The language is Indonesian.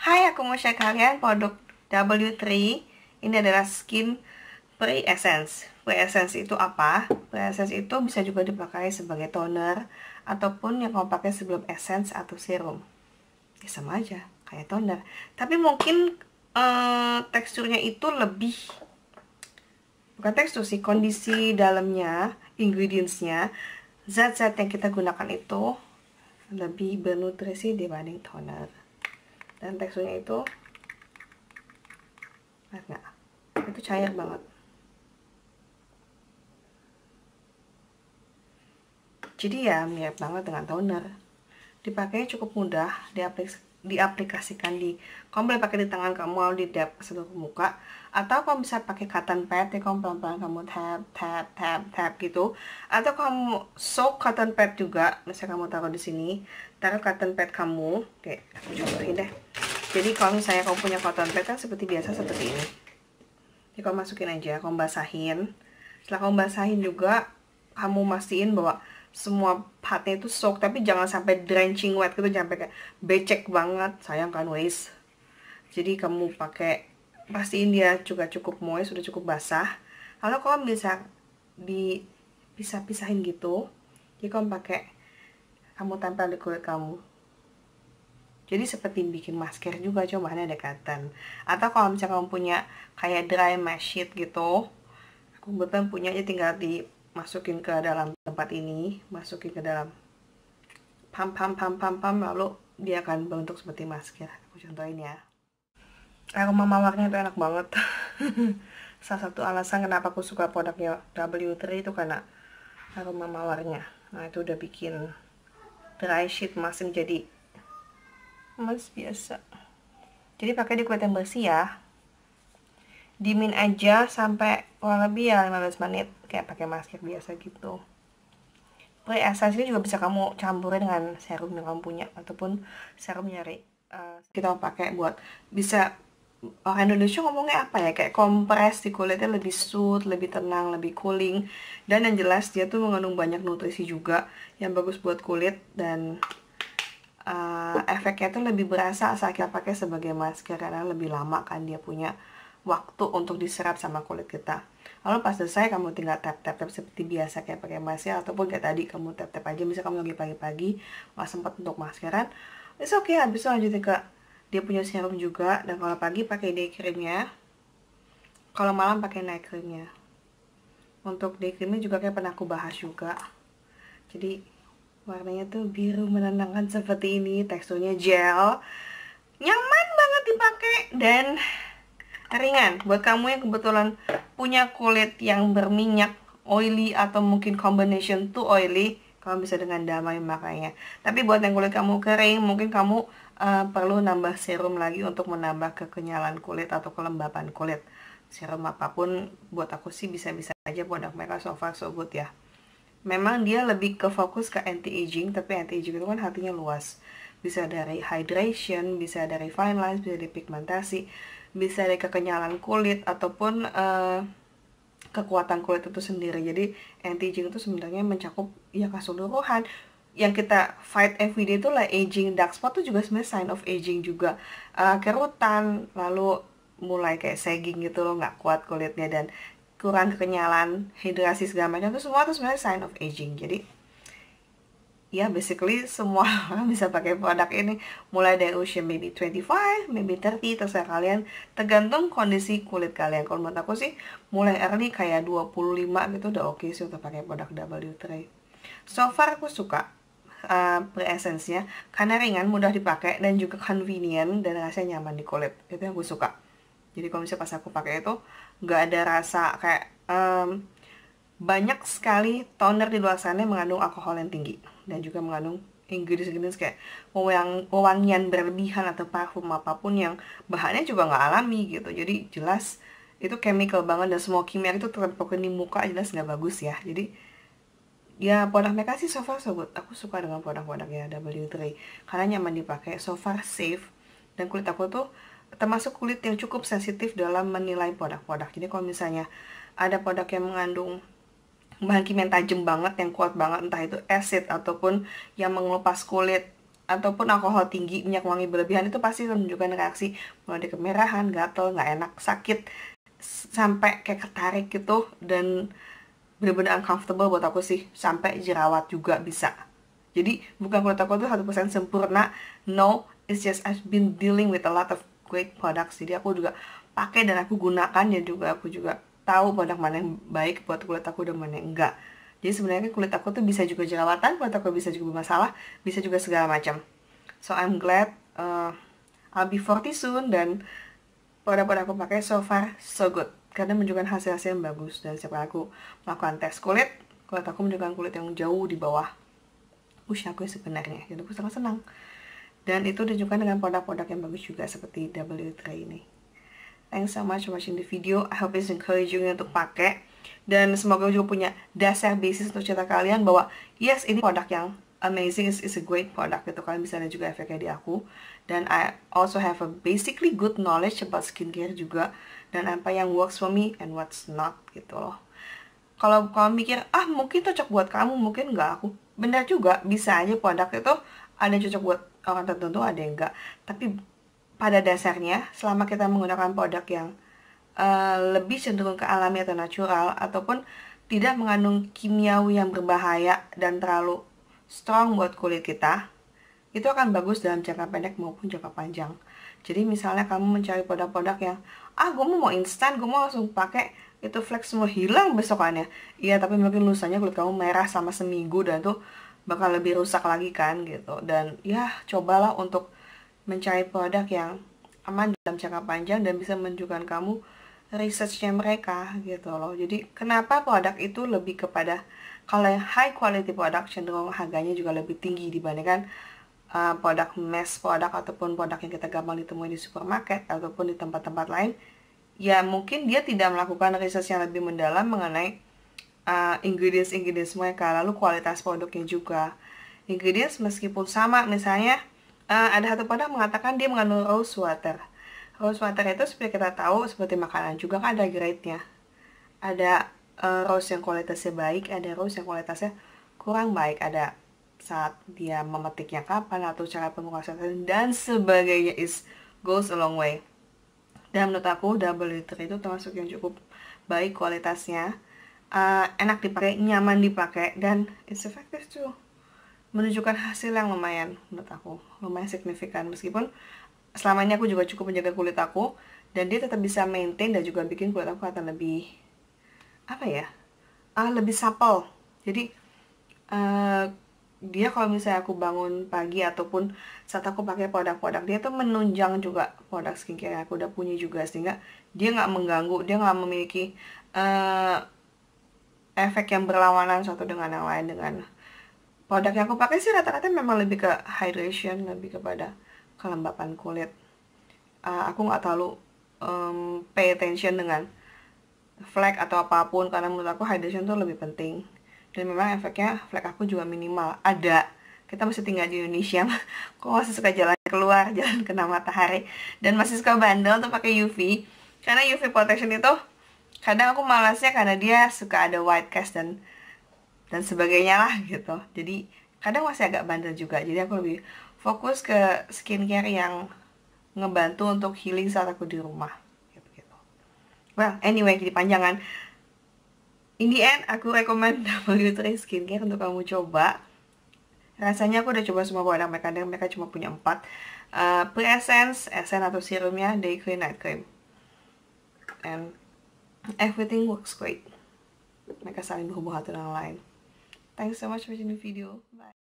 Hai, aku mau share kalian produk W3. Ini adalah skin pre-essence. Pre-essence itu apa? Pre-essence itu bisa juga dipakai sebagai toner ataupun yang kamu pakai sebelum essence atau serum. Ya sama aja, kayak toner. Tapi mungkin eh, teksturnya itu lebih bukan tekstur sih, kondisi dalamnya, ingredientsnya, zat-zat yang kita gunakan itu lebih bernutrisi dibanding toner dan teksturnya itu lihat nggak itu cair banget jadi ya mirip banget dengan toner dipakai cukup mudah diaplikasikan di kamu boleh pakai di tangan kamu atau di dap seluruh muka atau kamu bisa pakai cotton pad ya kamu pelan-pelan kamu tap tap tap tap gitu atau kamu soak cotton pad juga misalnya kamu taruh di sini taruh cotton pad kamu oke aku ini deh jadi kalau misalnya kamu punya cotton pad kan seperti biasa seperti ini jadi kamu masukin aja kamu basahin setelah kamu basahin juga kamu mastiin bahwa semua partnya itu soak tapi jangan sampai drenching wet gitu jangan sampai kayak becek banget sayang kan waste jadi kamu pakai pastiin dia juga cukup moist sudah cukup basah lalu kau bisa dipisah-pisahin gitu jadi kamu pakai kamu tempel di kulit kamu jadi seperti bikin masker juga coba ada dekatan atau kalau misalnya kamu punya kayak dry mesh sheet gitu aku betul punya aja tinggal dimasukin ke dalam tempat ini masukin ke dalam pam pam pam pam pam lalu dia akan bentuk seperti masker aku contohin ya aroma mawarnya itu enak banget salah satu alasan kenapa aku suka produknya W3 itu karena aroma mawarnya nah itu udah bikin dry sheet masih jadi. emas biasa jadi pakai di kulit yang bersih ya dimin aja sampai kurang lebih ya 15 menit kayak pakai masker biasa gitu pre essence ini juga bisa kamu campurin dengan serum yang kamu punya ataupun serum nyari uh, eh, kita pakai buat bisa orang oh, Indonesia ngomongnya apa ya kayak kompres di kulitnya lebih smooth, lebih tenang, lebih cooling dan yang jelas dia tuh mengandung banyak nutrisi juga yang bagus buat kulit dan uh, efeknya tuh lebih berasa saat kita pakai sebagai masker karena lebih lama kan dia punya waktu untuk diserap sama kulit kita lalu pas selesai kamu tinggal tap tap tap seperti biasa kayak pakai masker ataupun kayak tadi kamu tap tap aja bisa kamu lagi pagi-pagi nggak sempat untuk maskeran itu oke okay, habis itu lanjutin ke dia punya serum juga dan kalau pagi pakai day creamnya kalau malam pakai night creamnya untuk day creamnya juga kayak pernah aku bahas juga jadi warnanya tuh biru menenangkan seperti ini teksturnya gel nyaman banget dipakai dan ringan buat kamu yang kebetulan punya kulit yang berminyak oily atau mungkin combination too oily kamu bisa dengan damai makanya. tapi buat yang kulit kamu kering mungkin kamu uh, perlu nambah serum lagi untuk menambah kekenyalan kulit atau kelembapan kulit serum apapun buat aku sih bisa-bisa aja produk mereka so far so good ya memang dia lebih ke fokus ke anti aging tapi anti aging itu kan hatinya luas bisa dari hydration bisa dari fine lines bisa dari pigmentasi bisa dari kekenyalan kulit ataupun uh, kekuatan kulit itu sendiri jadi anti aging itu sebenarnya mencakup ya keseluruhan yang kita fight every day itu lah aging dark spot itu juga sebenarnya sign of aging juga uh, kerutan lalu mulai kayak sagging gitu loh nggak kuat kulitnya dan kurang kekenyalan hidrasi segala macam itu semua itu sebenarnya sign of aging jadi ya basically semua orang bisa pakai produk ini mulai dari usia maybe 25, maybe 30 terserah kalian tergantung kondisi kulit kalian kalau menurut aku sih mulai early kayak 25 gitu udah oke okay sih untuk pakai produk W3 so far aku suka uh, eh, pre-essence-nya karena ringan, mudah dipakai dan juga convenient dan rasanya nyaman di kulit itu yang aku suka jadi kalau misalnya pas aku pakai itu nggak ada rasa kayak um, banyak sekali toner di luar sana yang mengandung alkohol yang tinggi dan juga mengandung ingredients kayak wewangian berlebihan atau parfum apapun yang bahannya juga nggak alami gitu jadi jelas itu chemical banget dan semua kimia itu terpakai di muka jelas nggak bagus ya jadi ya produk mereka sih so far so good aku suka dengan produk-produknya W3 karena nyaman dipakai so far safe dan kulit aku tuh termasuk kulit yang cukup sensitif dalam menilai produk-produk jadi kalau misalnya ada produk yang mengandung bangki tajem banget yang kuat banget entah itu acid ataupun yang mengelupas kulit ataupun alkohol tinggi, minyak wangi berlebihan itu pasti menunjukkan reaksi mulai kemerahan, gatel, nggak enak, sakit sampai kayak ketarik gitu dan bener-bener uncomfortable buat aku sih sampai jerawat juga bisa jadi bukan kulit aku tuh 100% sempurna no it's just I've been dealing with a lot of great products jadi aku juga pakai dan aku gunakan ya juga aku juga tahu produk mana yang baik buat kulit aku dan mana yang enggak jadi sebenarnya kulit aku tuh bisa juga jerawatan kulit aku bisa juga bermasalah bisa juga segala macam so I'm glad uh, I'll be 40 soon dan produk-produk aku pakai so far so good karena menunjukkan hasil-hasil yang bagus dan setiap aku melakukan tes kulit kulit aku menunjukkan kulit yang jauh di bawah usia aku sebenarnya jadi aku sangat senang dan itu ditunjukkan dengan produk-produk yang bagus juga seperti W3 ini Thanks so much for watching the video. I hope it's encouraging untuk pakai. Dan semoga juga punya dasar basis untuk cerita kalian bahwa yes ini produk yang amazing it's, is a great product gitu kalian bisa lihat juga efeknya di aku dan I also have a basically good knowledge about skincare juga dan apa yang works for me and what's not gitu loh kalau kalian mikir ah mungkin cocok buat kamu mungkin nggak aku benar juga bisa aja produk itu ada yang cocok buat orang tertentu ada yang enggak tapi pada dasarnya selama kita menggunakan produk yang uh, lebih cenderung ke alami atau natural ataupun tidak mengandung kimiawi yang berbahaya dan terlalu strong buat kulit kita itu akan bagus dalam jangka pendek maupun jangka panjang jadi misalnya kamu mencari produk-produk yang ah gue mau instan gue mau langsung pakai itu flex semua hilang besokannya iya tapi mungkin lusanya kulit kamu merah sama seminggu dan tuh bakal lebih rusak lagi kan gitu dan ya cobalah untuk mencari produk yang aman dalam jangka panjang dan bisa menunjukkan kamu researchnya mereka gitu loh jadi kenapa produk itu lebih kepada kalau yang high quality produk cenderung harganya juga lebih tinggi dibandingkan uh, produk mass produk ataupun produk yang kita gampang ditemui di supermarket ataupun di tempat-tempat lain ya mungkin dia tidak melakukan research yang lebih mendalam mengenai uh, ingredients ingredients mereka lalu kualitas produknya juga ingredients meskipun sama misalnya uh, ada satu pondok mengatakan dia mengandung rose water. Rose water itu seperti kita tahu seperti makanan juga kan ada grade-nya. Ada uh, rose yang kualitasnya baik, ada rose yang kualitasnya kurang baik, ada saat dia memetiknya kapan atau cara pengolahan dan sebagainya is goes a long way. Dan menurut aku double liter itu termasuk yang cukup baik kualitasnya, uh, enak dipakai, nyaman dipakai dan it's effective too menunjukkan hasil yang lumayan menurut aku lumayan signifikan meskipun selamanya aku juga cukup menjaga kulit aku dan dia tetap bisa maintain dan juga bikin kulit aku akan lebih apa ya uh, lebih supple jadi uh, dia kalau misalnya aku bangun pagi ataupun saat aku pakai produk-produk dia tuh menunjang juga produk skincare yang aku udah punya juga sehingga dia nggak mengganggu dia nggak memiliki uh, efek yang berlawanan satu dengan yang lain dengan produk yang aku pakai sih rata-rata memang lebih ke hydration lebih kepada kelembapan kulit uh, aku nggak terlalu um, pay attention dengan flek atau apapun karena menurut aku hydration tuh lebih penting dan memang efeknya flek aku juga minimal ada kita masih tinggal di Indonesia kok masih suka jalan keluar jalan kena matahari dan masih suka bandel tuh pakai UV karena UV protection itu kadang aku malasnya karena dia suka ada white cast dan dan sebagainya lah gitu jadi kadang masih agak bandel juga jadi aku lebih fokus ke skincare yang ngebantu untuk healing saat aku di rumah gitu, gitu. well anyway jadi panjangan in the end aku rekomend double skincare untuk kamu coba rasanya aku udah coba semua produk mereka dan mereka cuma punya empat uh, eh, pre-essence, essence atau serumnya day cream, night cream and everything works great mereka saling berhubungan satu dengan lain Thanks so much for watching the video. Bye.